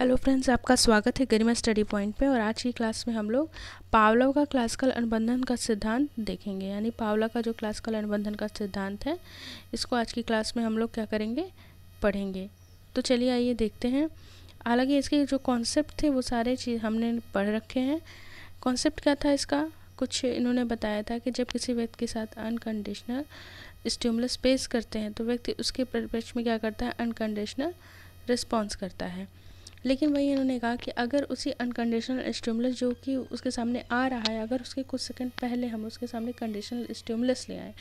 hello friends आपका स्वागत है गरिमा स्टडी पॉइंट पे और आज की क्लास में हम लोग पावलव का क्लासिकल अनुबंधन का सिद्धांत देखेंगे यानी पावला का जो क्लासिकल अनुबंधन का सिद्धांत है इसको आज की क्लास में हम लोग क्या करेंगे पढ़ेंगे तो चलिए आइए देखते हैं हालांकि इसके जो कॉन्सेप्ट थे वो सारे चीज़ हमने पढ़ रखे हैं कॉन्सेप्ट क्या था इसका कुछ इन्होंने बताया था कि जब किसी व्यक्ति के साथ अनकंडीशनल स्टूमलस पेश करते हैं तो व्यक्ति उसके परिप्रेक्ष्य में क्या करता है अनकंडीशनल रिस्पॉन्स करता है लेकिन वही इन्होंने कहा कि अगर उसी अनकंडीशनल स्टिमुलस जो कि उसके सामने आ रहा है अगर उसके कुछ सेकंड पहले हम उसके सामने कंडीशनल स्टिमुलस ले आए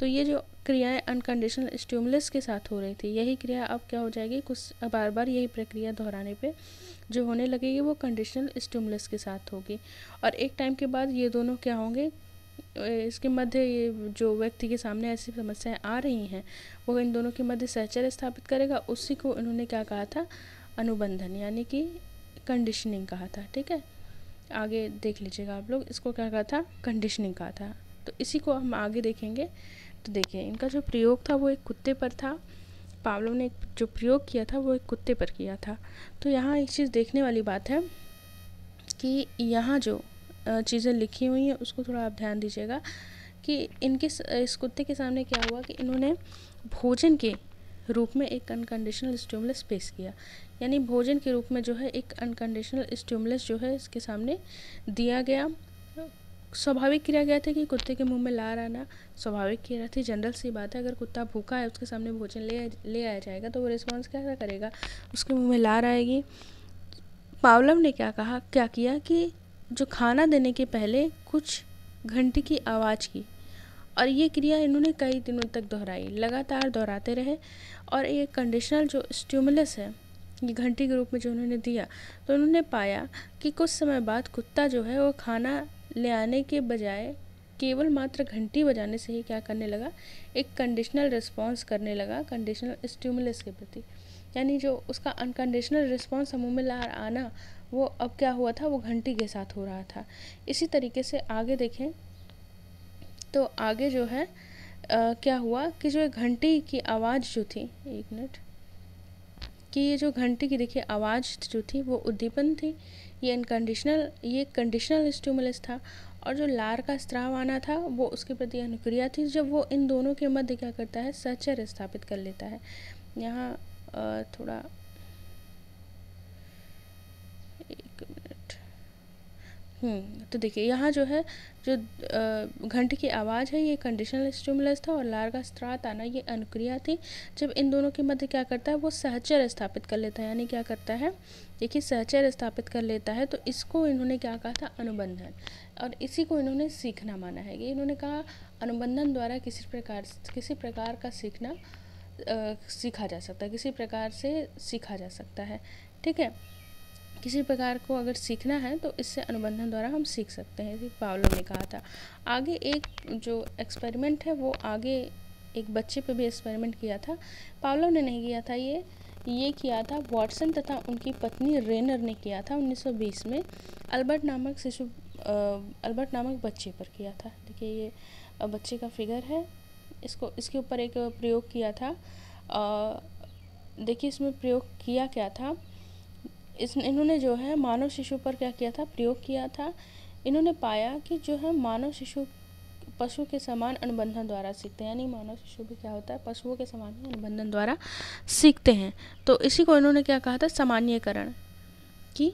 तो ये जो क्रियाएं अनकंडीशनल स्टिमुलस के साथ हो रही थी यही क्रिया अब क्या हो जाएगी कुछ बार बार यही प्रक्रिया दोहराने पे जो होने लगेगी वो कंडीशनल स्टिमुलस के साथ होगी और एक टाइम के बाद ये दोनों क्या होंगे इसके मध्य ये जो व्यक्ति के सामने ऐसी समस्याएं आ रही हैं वो इन दोनों के मध्य सहचर स्थापित करेगा उसी को इन्होंने क्या कहा था अनुबंधन यानी कि कंडीशनिंग कहा था ठीक है आगे देख लीजिएगा आप लोग इसको क्या कहा था कंडीशनिंग कहा था तो इसी को हम आगे देखेंगे तो देखिए इनका जो प्रयोग था वो एक कुत्ते पर था पावलो ने जो प्रयोग किया था वो एक कुत्ते पर किया था तो यहाँ एक चीज़ देखने वाली बात है कि यहाँ जो चीज़ें लिखी हुई हैं उसको थोड़ा आप ध्यान दीजिएगा कि इनके इस कुत्ते के सामने क्या हुआ कि इन्होंने भोजन के रूप में एक अनकंडीशनल स्टिमुलस पेश किया यानी भोजन के रूप में जो है एक अनकंडीशनल स्टिमुलस जो है इसके सामने दिया गया स्वाभाविक किया गया था कि कुत्ते के मुंह में लार आना स्वाभाविक किया थी जनरल सी बात है अगर कुत्ता भूखा है उसके सामने भोजन ले ले आया जाएगा तो वो रिस्पॉन्स क्या करेगा उसके मुंह में लार आएगी पावलम ने क्या कहा क्या किया कि जो खाना देने के पहले कुछ घंटे की आवाज़ की और ये क्रिया इन्होंने कई दिनों तक दोहराई लगातार दोहराते रहे और ये कंडीशनल जो स्टिमुलस है ये घंटी के रूप में जो उन्होंने दिया तो उन्होंने पाया कि कुछ समय बाद कुत्ता जो है वो खाना ले आने के बजाय केवल मात्र घंटी बजाने से ही क्या करने लगा एक कंडीशनल रिस्पॉन्स करने लगा कंडीशनल स्टिमुलस के प्रति यानी जो उसका अनकंडीशनल रिस्पॉन्स समूह में ला आना वो अब क्या हुआ था वो घंटी के साथ हो रहा था इसी तरीके से आगे देखें तो आगे जो है आ, क्या हुआ कि जो घंटी की आवाज़ जो थी एक मिनट कि ये जो घंटी की देखिए आवाज़ जो थी वो उद्दीपन थी ये अनकंडीशनल ये कंडीशनल स्टूमुलस था और जो लार का स्त्राव आना था वो उसके प्रति अनुक्रिया थी जब वो इन दोनों के मध्य क्या करता है सचर स्थापित कर लेता है यहाँ थोड़ा एक मिनट हम्म, तो देखिए यहाँ जो है जो घंटे की आवाज़ है ये कंडीशनल स्टिमुलस था और लार का स्त्रात आना ये अनुक्रिया थी जब इन दोनों के मध्य क्या करता है वो सहचर स्थापित कर लेता है यानी क्या करता है देखिए सहचर स्थापित कर लेता है तो इसको इन्होंने क्या कहा था अनुबंधन और इसी को इन्होंने सीखना माना है ये इन्होंने कहा अनुबंधन द्वारा किसी प्रकार किसी प्रकार का सीखना आ, सीखा जा सकता है किसी प्रकार से सीखा जा सकता है ठीक है किसी प्रकार को अगर सीखना है तो इससे अनुबंधन द्वारा हम सीख सकते हैं पावलो ने कहा था आगे एक जो एक्सपेरिमेंट है वो आगे एक बच्चे पे भी एक्सपेरिमेंट किया था पावलो ने नहीं किया था ये ये किया था वॉटसन तथा उनकी पत्नी रेनर ने किया था 1920 में अल्बर्ट नामक शिशु अल्बर्ट नामक बच्चे पर किया था देखिए ये बच्चे का फिगर है इसको इसके ऊपर एक प्रयोग किया था देखिए इसमें प्रयोग किया क्या था इस इन्होंने जो है मानव शिशु पर क्या किया था प्रयोग किया था इन्होंने पाया कि जो है मानव शिशु पशु के समान अनुबंधन द्वारा सीखते हैं यानी मानव शिशु भी क्या होता है पशुओं के समान अनुबंधन द्वारा सीखते हैं तो इसी को इन्होंने क्या कहा था सामान्यकरण की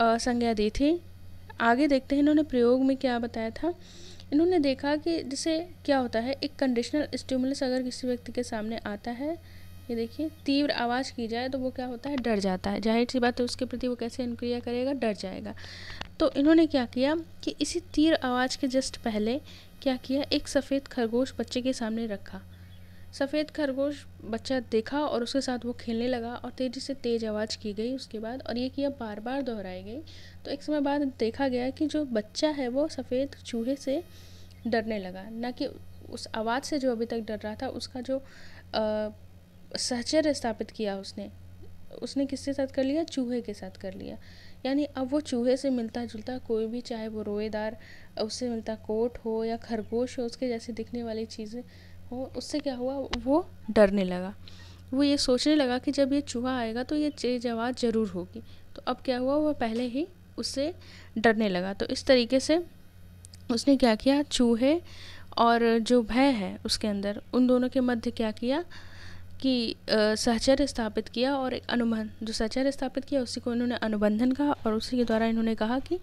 संज्ञा दी थी आगे देखते हैं इन्होंने प्रयोग में क्या बताया था इन्होंने देखा कि जैसे क्या होता है एक कंडीशनल स्टिमुलस अगर किसी व्यक्ति के सामने आता है ये देखिए तीव्र आवाज़ की जाए तो वो क्या होता है डर जाता है जाहिर सी बात है उसके प्रति वो कैसे अनुक्रिया करेगा डर जाएगा तो इन्होंने क्या किया कि इसी तीव्र आवाज़ के जस्ट पहले क्या किया एक सफ़ेद खरगोश बच्चे के सामने रखा सफ़ेद खरगोश बच्चा देखा और उसके साथ वो खेलने लगा और तेज़ी से तेज़ आवाज़ की गई उसके बाद और ये किया बार बार दोहराई गई तो एक समय बाद देखा गया कि जो बच्चा है वो सफ़ेद चूहे से डरने लगा ना कि उस आवाज़ से जो अभी तक डर रहा था उसका जो आ, सहचर्य स्थापित किया उसने उसने किसके साथ कर लिया चूहे के साथ कर लिया यानी अब वो चूहे से मिलता जुलता कोई भी चाहे वो रोएदार उससे मिलता कोट हो या खरगोश हो उसके जैसे दिखने वाली चीज़ें हो उससे क्या हुआ वो डरने लगा वो ये सोचने लगा कि जब ये चूहा आएगा तो ये चीज आवाज़ ज़रूर होगी तो अब क्या हुआ वह पहले ही उससे डरने लगा तो इस तरीके से उसने क्या किया चूहे और जो भय है उसके अंदर उन दोनों के मध्य क्या किया कि सहचर्य स्थापित किया और एक अनुबंध जो सहचर स्थापित किया उसी को इन्होंने अनुबंधन कहा और उसी के द्वारा इन्होंने कहा कि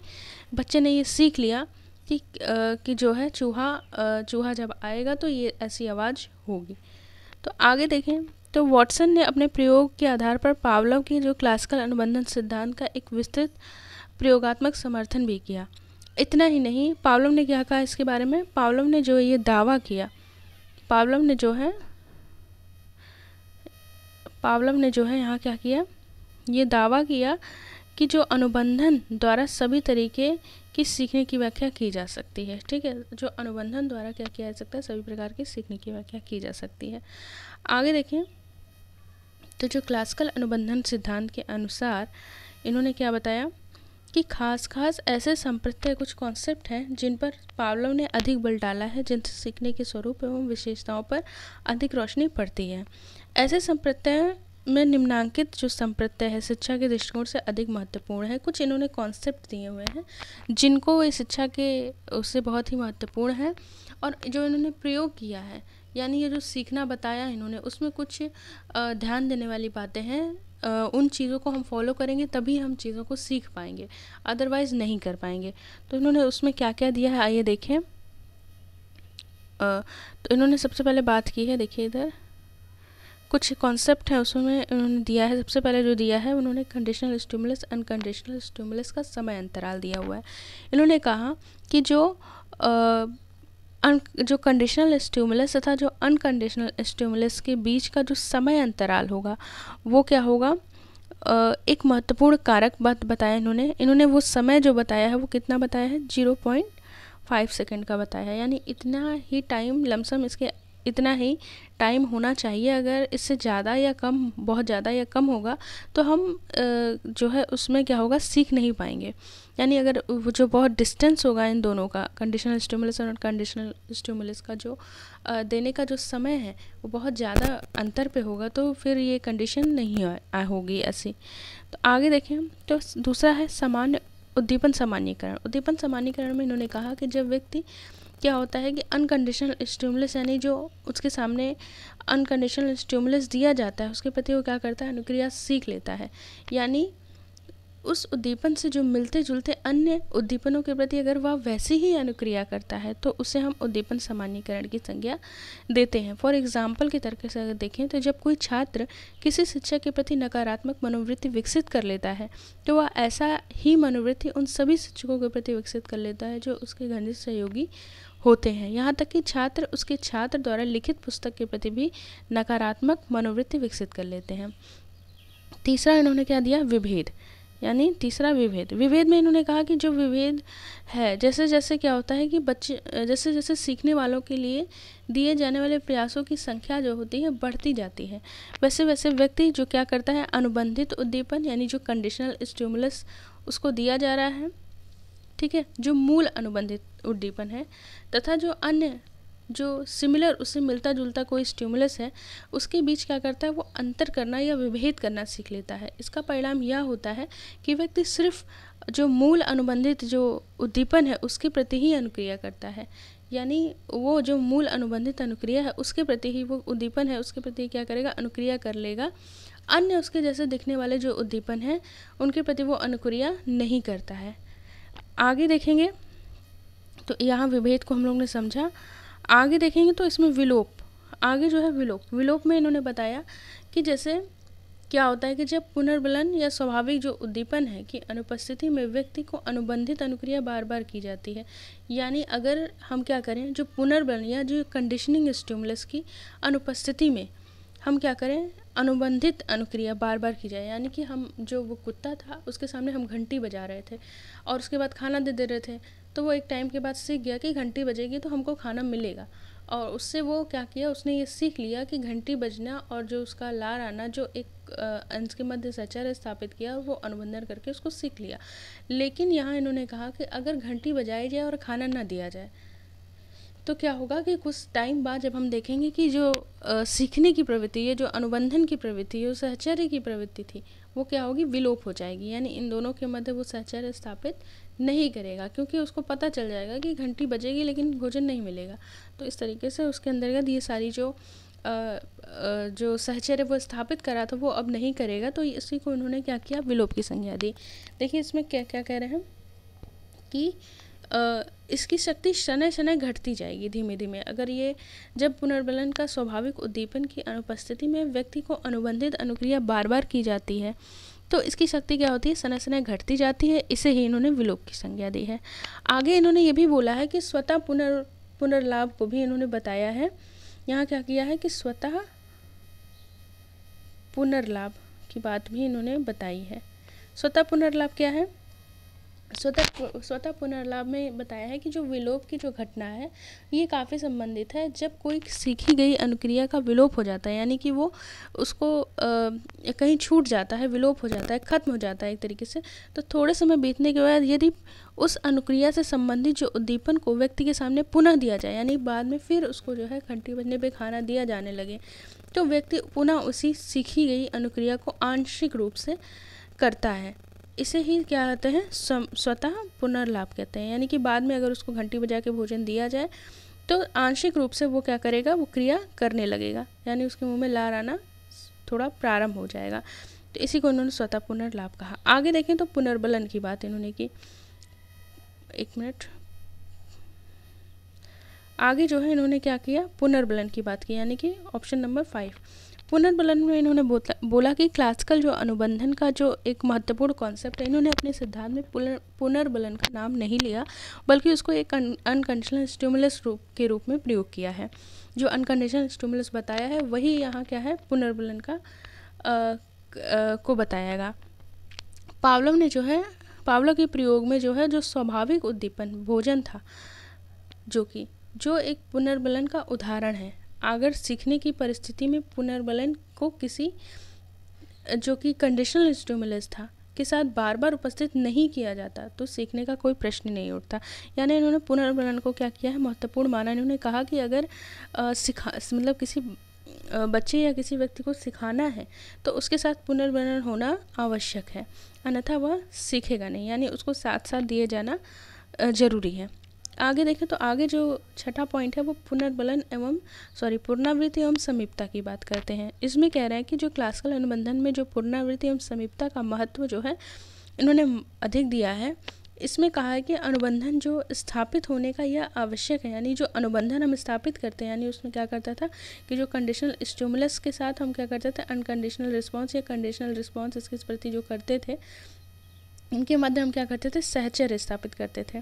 बच्चे ने ये सीख लिया कि कि जो है चूहा चूहा जब आएगा तो ये ऐसी आवाज़ होगी तो आगे देखें तो वॉटसन ने अपने प्रयोग के आधार पर पावलव के जो क्लासिकल अनुबंधन सिद्धांत का एक विस्तृत प्रयोगात्मक समर्थन भी किया इतना ही नहीं पावलव ने क्या कहा इसके बारे में पावलव ने जो ये दावा किया पावलव ने जो है पावलव ने जो है यहाँ क्या किया ये दावा किया कि जो अनुबंधन द्वारा सभी तरीके की सीखने की व्याख्या की जा सकती है ठीक है जो अनुबंधन द्वारा क्या किया जा सकता है सभी प्रकार की सीखने की व्याख्या की जा सकती है आगे देखें तो जो क्लासिकल अनुबंधन सिद्धांत के अनुसार इन्होंने क्या बताया कि खास खास ऐसे संप्रत्यय कुछ कॉन्सेप्ट हैं जिन पर पावलव ने अधिक बल डाला है जिनसे सीखने के स्वरूप एवं विशेषताओं पर अधिक रोशनी पड़ती है ऐसे संप्रत्यय में निम्नांकित जो संप्रत्यय है शिक्षा के दृष्टिकोण से अधिक महत्वपूर्ण है कुछ इन्होंने कॉन्सेप्ट दिए हुए हैं जिनको ये शिक्षा के उससे बहुत ही महत्वपूर्ण है और जो इन्होंने प्रयोग किया है यानी ये जो सीखना बताया इन्होंने उसमें कुछ ध्यान देने वाली बातें हैं उन चीज़ों को हम फॉलो करेंगे तभी हम चीज़ों को सीख पाएंगे अदरवाइज़ नहीं कर पाएंगे तो इन्होंने उसमें क्या क्या दिया है आइए देखें तो इन्होंने सबसे पहले बात की है देखिए इधर कुछ कॉन्सेप्ट है उसमें उन्होंने दिया है सबसे पहले जो दिया है उन्होंने कंडीशनल स्टिमुलस अनकंडीशनल स्टिमुलस का समय अंतराल दिया हुआ है इन्होंने कहा कि जो आ, जो कंडीशनल स्टिमुलस तथा जो अनकंडीशनल स्टिमुलस के बीच का जो समय अंतराल होगा वो क्या होगा एक महत्वपूर्ण कारक बात बताया इन्होंने इन्होंने वो समय जो बताया है वो कितना बताया है जीरो पॉइंट फाइव सेकेंड का बताया है यानी इतना ही टाइम लमसम इसके इतना ही टाइम होना चाहिए अगर इससे ज़्यादा या कम बहुत ज़्यादा या कम होगा तो हम जो है उसमें क्या होगा सीख नहीं पाएंगे यानी अगर वो जो बहुत डिस्टेंस होगा इन दोनों का कंडीशनल स्टिमुलस और कंडीशनल स्टिमुलस का जो देने का जो समय है वो बहुत ज़्यादा अंतर पे होगा तो फिर ये कंडीशन नहीं होगी ऐसी तो आगे देखें तो दूसरा है सामान्य उद्दीपन सामान्यकरण उद्दीपन सामान्यकरण में इन्होंने कहा कि जब व्यक्ति क्या होता है कि अनकंडीशनल स्टिमुलस यानी जो उसके सामने अनकंडीशनल स्टिमुलस दिया जाता है उसके प्रति वो क्या करता है अनुक्रिया सीख लेता है यानी उस उद्दीपन से जो मिलते जुलते अन्य उद्दीपनों के प्रति अगर वह वैसी ही अनुक्रिया करता है तो उसे हम उद्दीपन सामान्यकरण की संज्ञा देते हैं फॉर एग्जाम्पल के तरीके से अगर देखें तो जब कोई छात्र किसी शिक्षक के प्रति नकारात्मक मनोवृत्ति विकसित कर लेता है तो वह ऐसा ही मनोवृत्ति उन सभी शिक्षकों के प्रति विकसित कर लेता है जो उसके घनिष्ठ सहयोगी होते हैं यहाँ तक कि छात्र उसके छात्र द्वारा लिखित पुस्तक के प्रति भी नकारात्मक मनोवृत्ति विकसित कर लेते हैं तीसरा इन्होंने क्या दिया विभेद यानी तीसरा विभेद विभेद में इन्होंने कहा कि जो विभेद है जैसे जैसे क्या होता है कि बच्चे जैसे जैसे सीखने वालों के लिए दिए जाने वाले प्रयासों की संख्या जो होती है बढ़ती जाती है वैसे वैसे व्यक्ति जो क्या करता है अनुबंधित उद्दीपन यानी जो कंडीशनल स्टिमुलस उसको दिया जा रहा है ठीक है जो मूल अनुबंधित उद्दीपन है तथा जो अन्य जो सिमिलर उससे मिलता जुलता कोई स्टिमुलस है उसके बीच क्या करता है वो अंतर करना या विभेद करना सीख लेता है इसका परिणाम यह होता है कि व्यक्ति सिर्फ जो मूल अनुबंधित जो उद्दीपन है उसके प्रति ही अनुक्रिया करता है यानी वो जो मूल अनुबंधित अनुक्रिया है उसके प्रति ही वो उद्दीपन है उसके प्रति क्या करेगा अनुक्रिया कर लेगा अन्य उसके जैसे दिखने वाले जो उद्दीपन हैं उनके प्रति वो अनुक्रिया नहीं करता है आगे देखेंगे तो यहाँ विभेद को हम लोग ने समझा आगे देखेंगे तो इसमें विलोप आगे जो है विलोप विलोप में इन्होंने बताया कि जैसे क्या होता है कि जब पुनर्बलन या स्वाभाविक जो उद्दीपन है कि अनुपस्थिति में व्यक्ति को अनुबंधित अनुक्रिया बार बार की जाती है यानी अगर हम क्या करें जो पुनर्बलन या जो कंडीशनिंग स्टिमुलस की अनुपस्थिति में हम क्या करें अनुबंधित अनुक्रिया बार बार की जाए यानी कि हम जो वो कुत्ता था उसके सामने हम घंटी बजा रहे थे और उसके बाद खाना दे दे रहे थे तो वो एक टाइम के बाद सीख गया कि घंटी बजेगी तो हमको खाना मिलेगा और उससे वो क्या किया उसने ये सीख लिया कि घंटी बजना और जो उसका लार आना जो एक अंश के मध्य सचर स्थापित किया वो अनुबंधन करके उसको सीख लिया लेकिन यहाँ इन्होंने कहा कि अगर घंटी बजाई जाए और खाना ना दिया जाए तो क्या होगा कि कुछ टाइम बाद जब हम देखेंगे कि जो आ, सीखने की प्रवृत्ति है जो अनुबंधन की प्रवृत्ति है उस सहचर्य की प्रवृत्ति थी वो क्या होगी विलोप हो जाएगी यानी इन दोनों के मध्य वो सहचर्य स्थापित नहीं करेगा क्योंकि उसको पता चल जाएगा कि घंटी बजेगी लेकिन भोजन नहीं मिलेगा तो इस तरीके से उसके अंतर्गत ये सारी जो आ, आ, जो सहचर्य वो स्थापित करा था वो अब नहीं करेगा तो इसी को उन्होंने क्या किया विलोप की संज्ञा दी देखिए इसमें क्या क्या कह रहे हैं कि आ, इसकी शक्ति शनय शनय घटती जाएगी धीमे धीमे अगर ये जब पुनर्बलन का स्वाभाविक उद्दीपन की अनुपस्थिति में व्यक्ति को अनुबंधित अनुक्रिया बार बार की जाती है तो इसकी शक्ति क्या होती है सना सना घटती जाती है इसे ही इन्होंने विलोक की संज्ञा दी है आगे इन्होंने ये भी बोला है कि स्वतः पुनर् पुनर्लाभ को भी इन्होंने बताया है यहाँ क्या किया है कि स्वतः पुनर्लाभ की बात भी इन्होंने बताई है स्वतः पुनर्लाभ क्या है स्वतः स्वतः पुनर्लाभ में बताया है कि जो विलोप की जो घटना है ये काफ़ी संबंधित है जब कोई सीखी गई अनुक्रिया का विलोप हो जाता है यानी कि वो उसको आ, कहीं छूट जाता है विलोप हो जाता है ख़त्म हो जाता है एक तरीके से तो थोड़े समय बीतने के बाद यदि उस अनुक्रिया से संबंधित जो उद्दीपन को व्यक्ति के सामने पुनः दिया जाए यानी बाद में फिर उसको जो है घंटी बजने पर खाना दिया जाने लगे तो व्यक्ति पुनः उसी सीखी गई अनुक्रिया को आंशिक रूप से करता है इसे ही क्या कहते हैं स्वतः पुनर्लाभ कहते हैं यानी कि बाद में अगर उसको घंटी बजा के भोजन दिया जाए तो आंशिक रूप से वो क्या करेगा वो क्रिया करने लगेगा यानी उसके मुंह में लार आना थोड़ा प्रारंभ हो जाएगा तो इसी को उन्होंने स्वतः पुनर्लाभ कहा आगे देखें तो पुनर्बलन की बात इन्होंने की एक मिनट आगे जो है इन्होंने क्या किया पुनर्बलन की बात की यानी कि ऑप्शन नंबर फाइव पुनर्बलन में इन्होंने बोला कि क्लासिकल जो अनुबंधन का जो एक महत्वपूर्ण कॉन्सेप्ट है इन्होंने अपने सिद्धांत में पुनर्बलन का नाम नहीं लिया बल्कि उसको एक अनकंडीशनल स्टिमुलस रूप के रूप में प्रयोग किया है जो अनकंडीशनल स्टिमुलस बताया है वही यहाँ क्या है पुनर्बलन का आ, आ, को बताएगा पावलव ने जो है पावलव के प्रयोग में जो है जो स्वाभाविक उद्दीपन भोजन था जो कि जो एक पुनर्बलन का उदाहरण है अगर सीखने की परिस्थिति में पुनर्बलन को किसी जो कि कंडीशनल स्टूमुलस था के साथ बार बार उपस्थित नहीं किया जाता तो सीखने का कोई प्रश्न नहीं उठता यानी इन्होंने पुनर्बलन को क्या किया है महत्वपूर्ण माना इन्होंने कहा कि अगर सिखा मतलब किसी बच्चे या किसी व्यक्ति को सिखाना है तो उसके साथ पुनर्वलन होना आवश्यक है अन्यथा वह सीखेगा नहीं यानी उसको साथ साथ दिए जाना ज़रूरी है आगे देखें तो आगे जो छठा पॉइंट है वो पुनर्बलन एवं सॉरी पुनरावृत्ति एवं समीपता की बात करते हैं इसमें कह रहे हैं कि जो क्लासिकल अनुबंधन में जो पुनरावृत्ति एवं समीपता का महत्व जो है इन्होंने अधिक दिया है इसमें कहा है कि अनुबंधन जो स्थापित होने का यह आवश्यक है यानी जो अनुबंधन हम स्थापित करते हैं यानी उसमें क्या करता था कि जो कंडीशनल स्टूमुलस के साथ हम क्या करते थे अनकंडीशनल रिस्पॉन्स या कंडीशनल रिस्पॉन्स इसके प्रति जो करते थे इनके माध्यम हम क्या करते थे सहचर्य स्थापित करते थे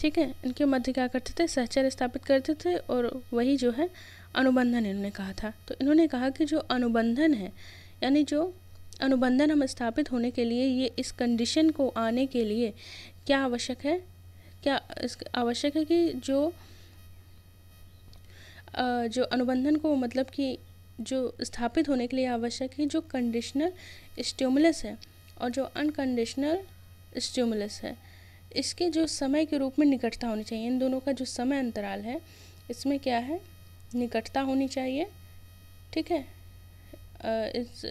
ठीक है इनके मध्य क्या करते थे सहचर स्थापित करते थे और वही जो है अनुबंधन इन्होंने कहा था तो इन्होंने कहा कि जो अनुबंधन है यानी जो अनुबंधन हम स्थापित होने के लिए ये इस कंडीशन को आने के लिए क्या आवश्यक है क्या इस आवश्यक है कि जो जो अनुबंधन को मतलब कि जो स्थापित होने के लिए आवश्यक है जो कंडीशनल स्ट्यूमुलस है और जो अनकंडीशनल स्ट्यूमुलस है इसके जो समय के रूप में निकटता होनी चाहिए इन दोनों का जो समय अंतराल है इसमें क्या है निकटता होनी चाहिए ठीक है इस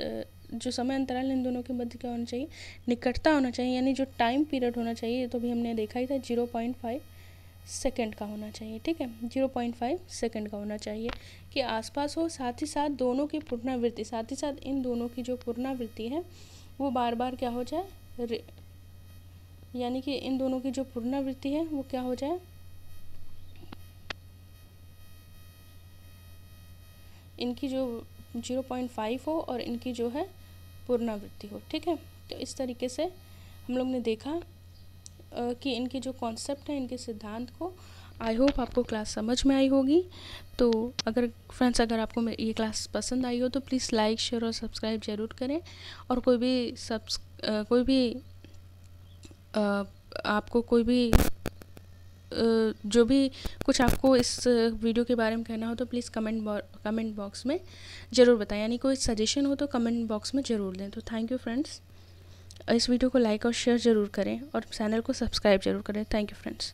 जो समय अंतराल इन दोनों के मध्य क्या होना चाहिए निकटता होना चाहिए यानी जो टाइम पीरियड होना चाहिए तो भी हमने देखा ही था जीरो पॉइंट फाइव सेकेंड का होना चाहिए ठीक है जीरो पॉइंट फाइव सेकेंड का होना चाहिए कि आसपास हो साथ ही साथ दोनों की पुनरावृत्ति साथ ही साथ इन दोनों की जो पुनरावृत्ति है वो बार बार क्या हो जाए यानी कि इन दोनों की जो पुनरावृत्ति है वो क्या हो जाए इनकी जो जीरो पॉइंट फाइव हो और इनकी जो है पुनरावृत्ति हो ठीक है तो इस तरीके से हम लोग ने देखा कि इनके जो कॉन्सेप्ट हैं इनके सिद्धांत को आई होप आपको क्लास समझ में आई होगी तो अगर फ्रेंड्स अगर आपको ये क्लास पसंद आई हो तो प्लीज़ लाइक शेयर और सब्सक्राइब ज़रूर करें और कोई भी सब्स कोई भी आपको कोई भी जो भी कुछ आपको इस वीडियो के बारे में कहना हो तो प्लीज़ कमेंट कमेंट बॉक्स में ज़रूर बताएं यानी कोई सजेशन हो तो कमेंट बॉक्स में ज़रूर दें तो थैंक यू फ्रेंड्स इस वीडियो को लाइक और शेयर ज़रूर करें और चैनल को सब्सक्राइब ज़रूर करें थैंक यू फ्रेंड्स